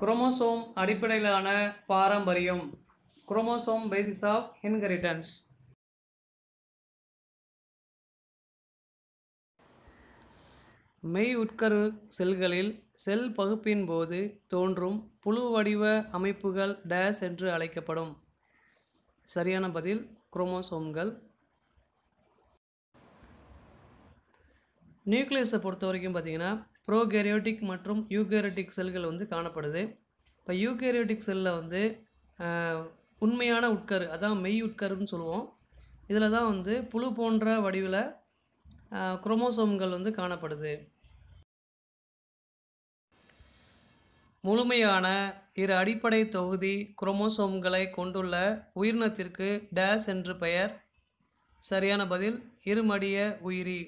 chromosome அடிப்படையிலான பாரம்பரியம் chromosome basis of inheritance மெய் உட்கரு செல்களில் செல் பகுப்பின் போது தோன்றும் புழு வடிவ அமைப்புகள் டேஸ் என்று அழைக்கப்படும் சரியான பதில் குரோமோசோம்கள் நியூக்ளியஸை பொறுத்த வரைக்கும் பார்த்திங்கன்னா ப்ரோகேரியோட்டிக் மற்றும் யூகேரியோட்டிக் செல்கள் வந்து காணப்படுது இப்போ யூகேரியோட்டிக் செல்லில் வந்து உண்மையான உட்கரு அதான் மெய் உட்கருன்னு சொல்லுவோம் இதில் தான் வந்து புழு போன்ற வடிவில் குரோமோசோம்கள் வந்து காணப்படுது முழுமையான இரு அடிப்படை தொகுதி குரோமோசோம்களை கொண்டுள்ள உயிரினத்திற்கு டேஸ் என்று பெயர் சரியான பதில் இருமடிய உயிரி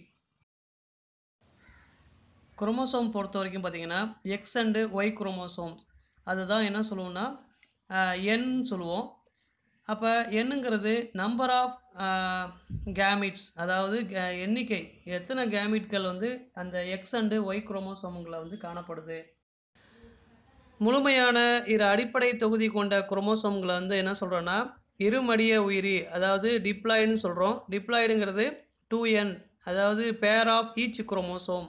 குரோமோசோம் பொறுத்த வரைக்கும் பார்த்திங்கன்னா எக்ஸ் அண்டு ஒய் குரோமோசோம்ஸ் அதுதான் என்ன சொல்லுவோம்னா என் சொல்லுவோம் அப்போ என்னங்கிறது நம்பர் ஆஃப் கேமிட்ஸ் அதாவது எண்ணிக்கை எத்தனை கேமிட்கள் வந்து அந்த எக்ஸ் அண்டு ஒய் குரோமோசோம்களை வந்து காணப்படுது முழுமையான இரு அடிப்படை தொகுதி கொண்ட குரோமோசோம்களை வந்து என்ன சொல்கிறோன்னா இருமடிய உயிரி அதாவது டிப்ளாய்டுன்னு சொல்கிறோம் டிப்ளாய்டுங்கிறது டூ என் அதாவது பேர் ஆஃப் ஈச் குரோமோசோம்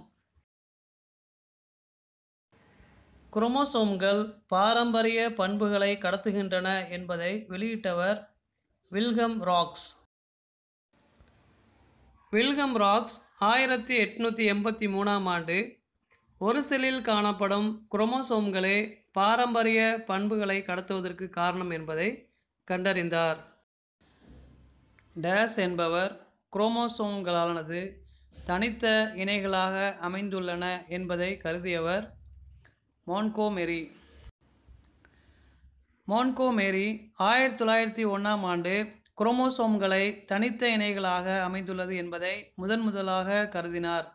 குரோமோசோம்கள் பாரம்பரிய பண்புகளை கடத்துகின்றன என்பதை வெளியிட்டவர் வில்கம் ராக்ஸ் வில்கம் ராக்ஸ் ஆயிரத்தி எட்நூற்றி எண்பத்தி மூணாம் ஆண்டு ஒரு செல்லில் காணப்படும் குரோமோசோம்களே பாரம்பரிய பண்புகளை கடத்துவதற்கு காரணம் என்பதை கண்டறிந்தார் டேஸ் என்பவர் குரோமோசோம்களானது தனித்த இணைகளாக அமைந்துள்ளன என்பதை கருதியவர் மோன்கோமெரி மோன்கோமேரி ஆயிரத்தி தொள்ளாயிரத்தி ஒன்றாம் ஆண்டு குரோமோசோம்களை தனித்த இணைகளாக அமைந்துள்ளது என்பதை முதன் முதலாக கருதினார்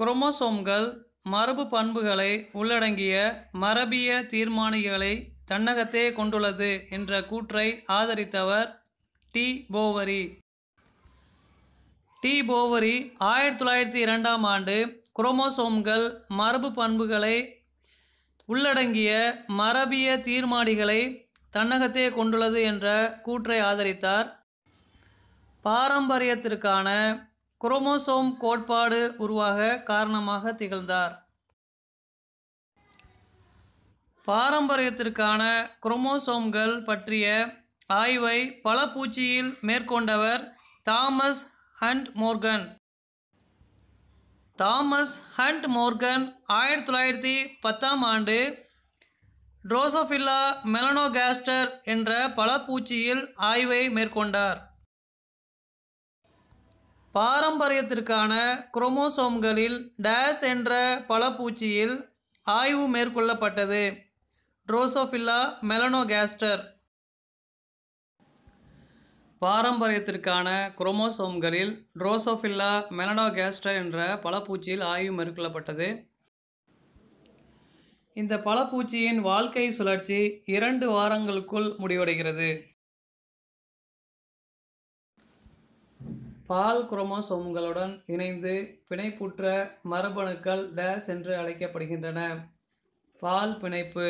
குரோமோசோம்கள் மரபு பண்புகளை உள்ளடங்கிய மரபிய தீர்மானிகளை தன்னகத்தே கொண்டுள்ளது என்ற கூற்றை ஆதரித்தவர் டி போவரி டி போவரி ஆயிரத்தி தொள்ளாயிரத்தி இரண்டாம் ஆண்டு குரோமோசோம்கள் மரபு பண்புகளை உள்ளடங்கிய மரபிய தீர்மானிகளை தன்னகத்தே கொண்டுள்ளது என்ற கூற்றை ஆதரித்தார் பாரம்பரியத்திற்கான குரோமோசோம் கோட்பாடு உருவாக காரணமாக திகழ்ந்தார் பாரம்பரியத்திற்கான குரோமோசோம்கள் பற்றிய ஆய்வை பல பூச்சியில் மேற்கொண்டவர் Thomas Hunt Morgan Thomas Hunt Morgan ஆயிரத்தி தொள்ளாயிரத்தி பத்தாம் ஆண்டு ட்ரோசோஃபில்லா மெலனோகேஸ்டர் என்ற பூச்சியில் ஆய்வை மேற்கொண்டார் பாரம்பரியத்திற்கான குரோமோசோம்களில் டேஸ் என்ற பூச்சியில் ஆய்வு மேற்கொள்ளப்பட்டது ட்ரோசோஃபில்லா மெலனோகேஸ்டர் பாரம்பரியத்திற்கான குரோமோசோம்களில் ட்ரோசோஃபில்லா மெலனோகேஸ்டர் என்ற பழப்பூச்சியில் ஆய்வு மேற்கொள்ளப்பட்டது இந்த பழப்பூச்சியின் வாழ்க்கை சுழற்சி இரண்டு வாரங்களுக்குள் முடிவடைகிறது பால் குரோமோசோம்களுடன் இணைந்து பிணைப்புற்ற மரபணுக்கள் டேஸ் என்று அழைக்கப்படுகின்றன பால் பிணைப்பு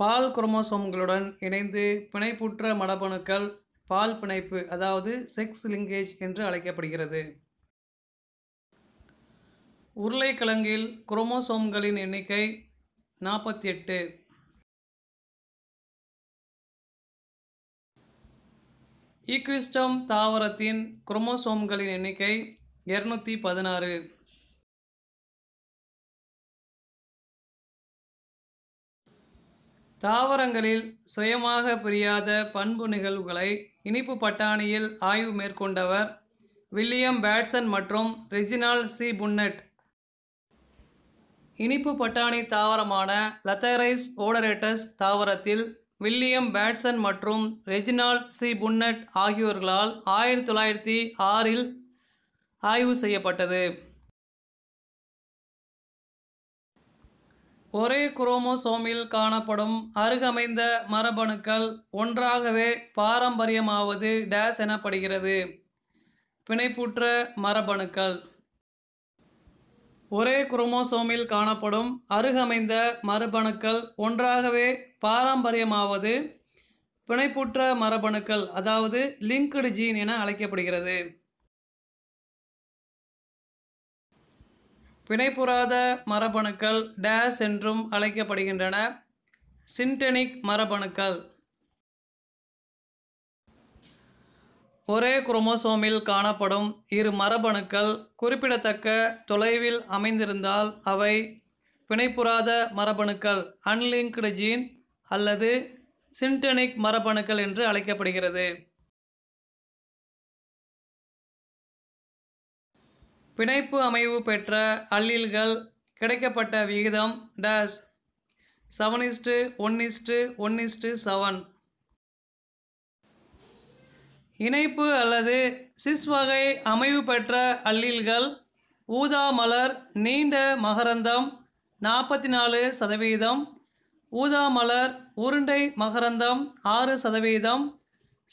பால் குரோமோசோம்களுடன் இணைந்து பிணைப்புற்ற மடபணுக்கள் பால் பிணைப்பு அதாவது செக்ஸ் லிங்கேஜ் என்று அழைக்கப்படுகிறது உருளைக்கிழங்கில் குரோமோசோம்களின் எண்ணிக்கை நாற்பத்தி எட்டு ஈக்விஸ்டம் தாவரத்தின் குரோமோசோம்களின் எண்ணிக்கை இரநூத்தி பதினாறு தாவரங்களில் சுயமாக பிரியாத பண்பு நிகழ்வுகளை இனிப்பு பட்டாணியில் ஆய்வு மேற்கொண்டவர் வில்லியம் பேட்சன் மற்றும் ரெஜினால் சி புன்னட் இனிப்பு பட்டாணி தாவரமான லத்தரைஸ் ஓடரேட்டஸ் தாவரத்தில் வில்லியம் பேட்சன் மற்றும் ரெஜினால் சி புன்னட் ஆகியோர்களால் ஆயிரத்தி தொள்ளாயிரத்தி ஆறில் ஆய்வு செய்யப்பட்டது ஒரே குரோமோசோமில் காணப்படும் அருகமைந்த மரபணுக்கள் ஒன்றாகவே பாரம்பரியமாவது டேஸ் எனப்படுகிறது பிணைப்புற்ற மரபணுக்கள் ஒரே குரோமோசோமில் காணப்படும் அருகமைந்த மரபணுக்கள் ஒன்றாகவே பாரம்பரியமாவது பிணைப்புற்ற மரபணுக்கள் அதாவது லிங்க்டு ஜீன் என அழைக்கப்படுகிறது வினைபுராத மரபணுக்கள் டேஸ் என்றும் அழைக்கப்படுகின்றன சிண்டெனிக் மரபணுக்கள் ஒரே குரோமோசோமில் காணப்படும் இரு மரபணுக்கள் குறிப்பிடத்தக்க தொலைவில் அமைந்திருந்தால் அவை பிணைப்புறாத மரபணுக்கள் அன்லிங்க்டு ஜீன் அல்லது சிண்டெனிக் மரபணுக்கள் என்று அழைக்கப்படுகிறது பிணைப்பு அமைவு பெற்ற அல்லில்கள் கிடைக்கப்பட்ட விகிதம் டேஸ் seven is to one is to one is to seven இணைப்பு அல்லது சிஸ் வகை அமைவு பெற்ற அல்லில்கள் ஊதா மலர் நீண்ட மகரந்தம் நாற்பத்தி நாலு சதவீதம் ஊதா மலர் உருண்டை மகரந்தம் ஆறு சதவீதம்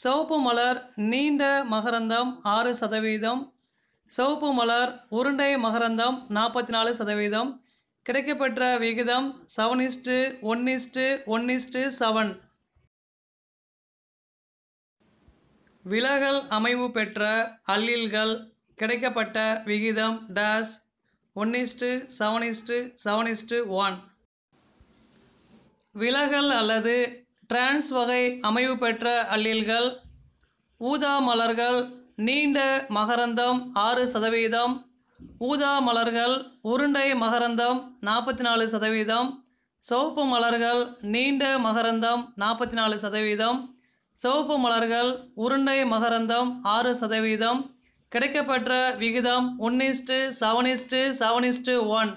சிவப்பு மலர் நீண்ட மகரந்தம் ஆறு சதவீதம் சிவப்பு மலர் உருண்டை மகரந்தம் நாற்பத்தி நாலு சதவீதம் கிடைக்கப்பெற்ற விகிதம் seven is to one is to one is to seven விலகல் அமைவு பெற்ற அல்லில்கள் கிடைக்கப்பட்ட விகிதம் டேஸ் one is to seven is to seven is to one விலகல் அல்லது டிரான்ஸ் வகை அமைவு பெற்ற அல்லில்கள் ஊதா மலர்கள் நீண்ட மகரந்தம் ஆறு சதவீதம் ஊதா மலர்கள் உருண்டை மகரந்தம் நாற்பத்தி நாலு சதவீதம் சிவப்பு மலர்கள் நீண்ட மகரந்தம் நாற்பத்தி நாலு சதவீதம் சிவப்பு மலர்கள் உருண்டை மகரந்தம் ஆறு சதவீதம் கிடைக்கப்பெற்ற விகிதம் ஒன்னிஸ்டு செவனிஸ்டு செவனிஸ்டு ஒன்